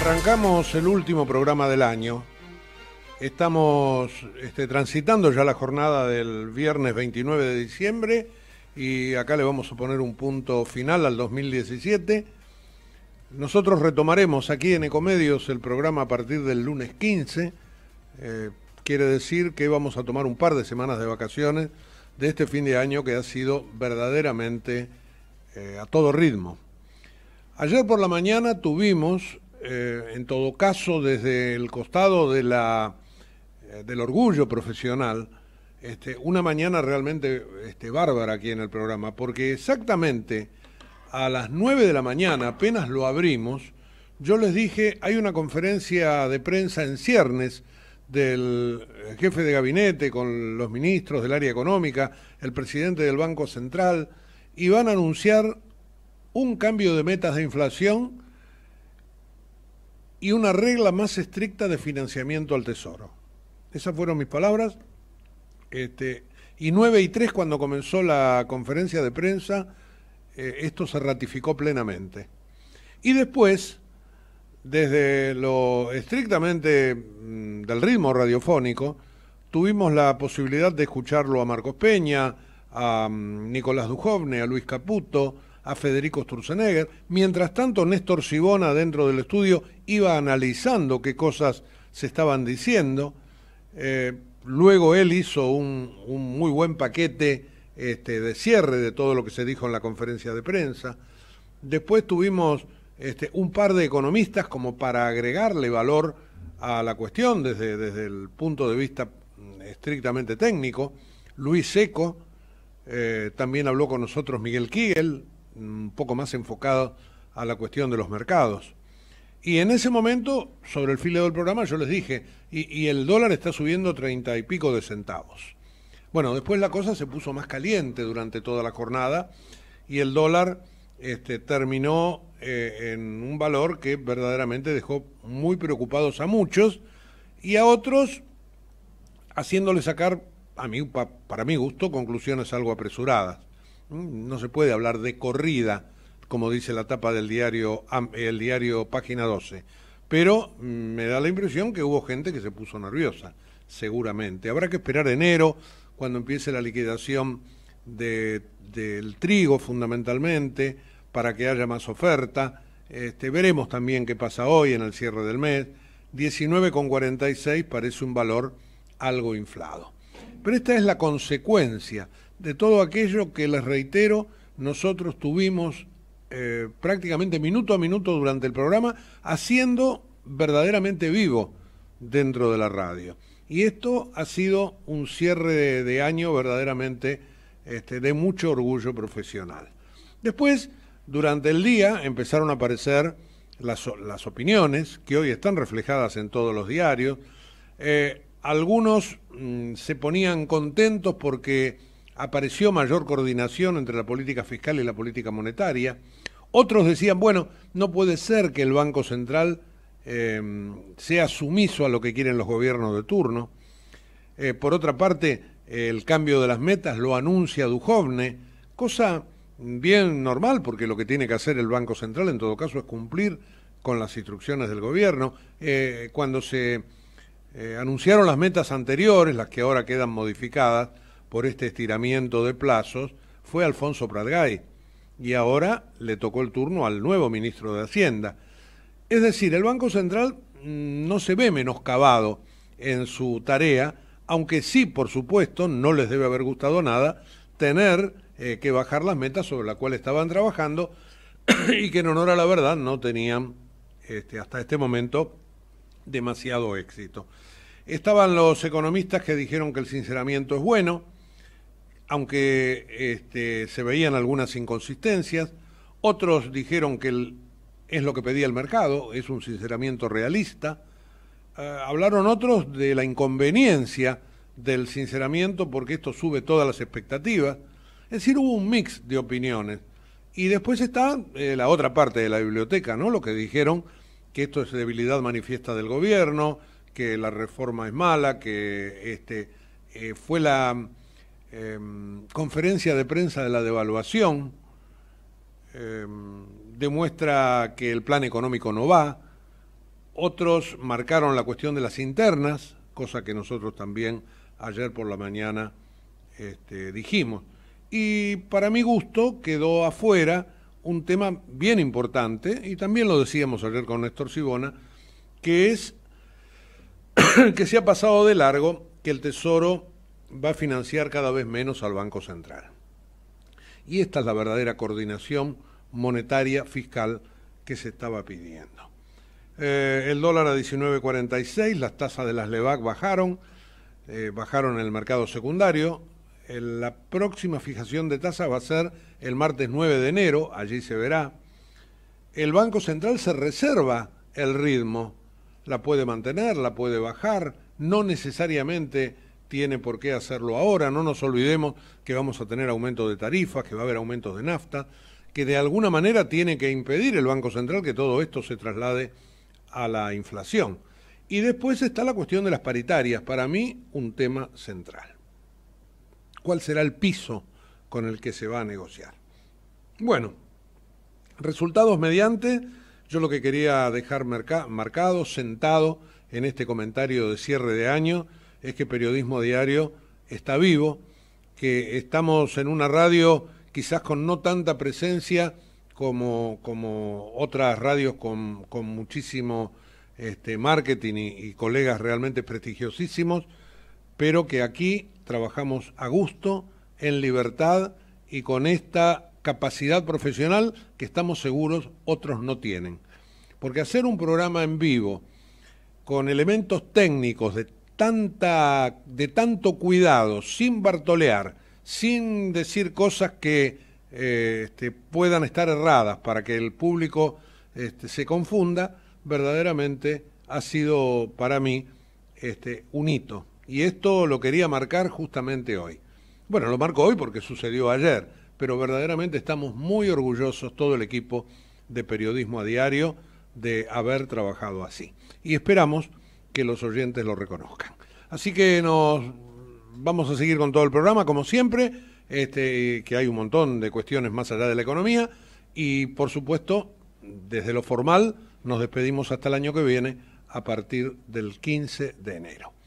Arrancamos el último programa del año. Estamos este, transitando ya la jornada del viernes 29 de diciembre y acá le vamos a poner un punto final al 2017. Nosotros retomaremos aquí en Ecomedios el programa a partir del lunes 15. Eh, quiere decir que vamos a tomar un par de semanas de vacaciones de este fin de año que ha sido verdaderamente eh, a todo ritmo. Ayer por la mañana tuvimos eh, en todo caso, desde el costado de la, eh, del orgullo profesional, este, una mañana realmente este, bárbara aquí en el programa, porque exactamente a las 9 de la mañana, apenas lo abrimos, yo les dije, hay una conferencia de prensa en ciernes del eh, jefe de gabinete con los ministros del área económica, el presidente del Banco Central, y van a anunciar un cambio de metas de inflación y una regla más estricta de financiamiento al Tesoro. Esas fueron mis palabras. Este, y 9 y 3, cuando comenzó la conferencia de prensa, eh, esto se ratificó plenamente. Y después, desde lo estrictamente mm, del ritmo radiofónico, tuvimos la posibilidad de escucharlo a Marcos Peña, a mm, Nicolás Dujovne, a Luis Caputo, a Federico Sturzenegger. Mientras tanto, Néstor Sibona, dentro del estudio, iba analizando qué cosas se estaban diciendo. Eh, luego él hizo un, muy buen paquete este, de cierre de todo lo que se dijo en la conferencia de prensa. Después tuvimos este, un par de economistas como para agregarle valor a la cuestión desde, desde el punto de vista mm, estrictamente técnico. Luis Seco, eh, también habló con nosotros Miguel Kiegel, un poco más enfocado a la cuestión de los mercados. Y en ese momento, sobre el filo del programa, yo les dije, y, el dólar está subiendo treinta y pico de centavos. Bueno, después la cosa se puso más caliente durante toda la jornada y el dólar este, terminó eh, en un valor que verdaderamente dejó muy preocupados a muchos y a otros haciéndole sacar, a mí, para mi gusto, conclusiones algo apresuradas. No se puede hablar de corrida, como dice la tapa del diario, el diario Página 12. Pero mm, me da la impresión que hubo gente que se puso nerviosa, seguramente. Habrá que esperar enero, cuando empiece la liquidación del trigo, fundamentalmente, para que haya más oferta. Este, veremos también qué pasa hoy en el cierre del mes. 19,46 parece un valor algo inflado. Pero esta es la consecuencia de todo aquello que les reitero, nosotros tuvimos eh, prácticamente minuto a minuto durante el programa, haciendo verdaderamente vivo dentro de la radio. Y esto ha sido un cierre de, año verdaderamente este, de mucho orgullo profesional. Después, durante el día, empezaron a aparecer las, opiniones, que hoy están reflejadas en todos los diarios. Eh, algunos mm, se ponían contentos porque apareció mayor coordinación entre la política fiscal y la política monetaria. Otros decían, bueno, no puede ser que el Banco Central eh, sea sumiso a lo que quieren los gobiernos de turno. Eh, por otra parte, el cambio de las metas lo anuncia Dujovne, cosa bien normal, porque lo que tiene que hacer el Banco Central en todo caso es cumplir con las instrucciones del gobierno. Eh, cuando se anunciaron las metas anteriores, las que ahora quedan modificadas, por este estiramiento de plazos fue Alfonso Pradgay y ahora le tocó el turno al nuevo ministro de Hacienda. Es decir, el Banco Central mm, no se ve menoscabado en su tarea, aunque sí, por supuesto, no les debe haber gustado nada tener eh, que bajar las metas sobre las cuales estaban trabajando y que en honor a la verdad no tenían este, hasta este momento demasiado éxito. Estaban los economistas que dijeron que el sinceramiento es bueno, aunque este, se veían algunas inconsistencias, otros dijeron que es lo que pedía el mercado, es un sinceramiento realista. Eh, hablaron otros de la inconveniencia del sinceramiento porque esto sube todas las expectativas. Es decir, hubo un mix de opiniones. Y después está eh, la otra parte de la biblioteca, ¿no? Lo que dijeron que esto es debilidad manifiesta del gobierno, que la reforma es mala, que este, eh, fue la Em, conferencia de prensa de la devaluación, em, demuestra que el plan económico no va, otros marcaron la cuestión de las internas, cosa que nosotros también ayer por la mañana este, dijimos. Y para mi gusto quedó afuera un tema bien importante, y también lo decíamos ayer con Néstor Sibona, que es que se ha pasado de largo que el Tesoro va a financiar cada vez menos al Banco Central. Y esta es la verdadera coordinación monetaria fiscal que se estaba pidiendo. Eh, el dólar a 19.46, las tasas de las LEVAC bajaron, eh, bajaron en el mercado secundario. la próxima fijación de tasas va a ser el martes 9 de enero, allí se verá. El Banco Central se reserva el ritmo, la puede mantener, la puede bajar, no necesariamente tiene por qué hacerlo ahora. No nos olvidemos que vamos a tener aumento de tarifas, que va a haber aumentos de nafta, que de alguna manera tiene que impedir el Banco Central que todo esto se traslade a la inflación. Y después está la cuestión de las paritarias, para mí un tema central. ¿Cuál será el piso con el que se va a negociar? Bueno, resultados mediante, yo lo que quería dejar marcado, sentado en este comentario de cierre de año, es que Periodismo Diario está vivo, que estamos en una radio quizás con no tanta presencia como, como otras radios con, muchísimo este, marketing y, y colegas realmente prestigiosísimos, pero que aquí trabajamos a gusto, en libertad y con esta capacidad profesional que estamos seguros otros no tienen. Porque hacer un programa en vivo con elementos técnicos de tanta, de tanto cuidado, sin bartolear, sin decir cosas que eh, este, puedan estar erradas para que el público este, se confunda, verdaderamente ha sido para mí este, un hito. Y esto lo quería marcar justamente hoy. Bueno, lo marco hoy porque sucedió ayer, pero verdaderamente estamos muy orgullosos, todo el equipo de Periodismo a Diario, de haber trabajado así. Y esperamos que los oyentes lo reconozcan. Así que nos vamos a seguir con todo el programa, como siempre, este, que hay un montón de cuestiones más allá de la economía y, por supuesto, desde lo formal, nos despedimos hasta el año que viene a partir del 15 de enero.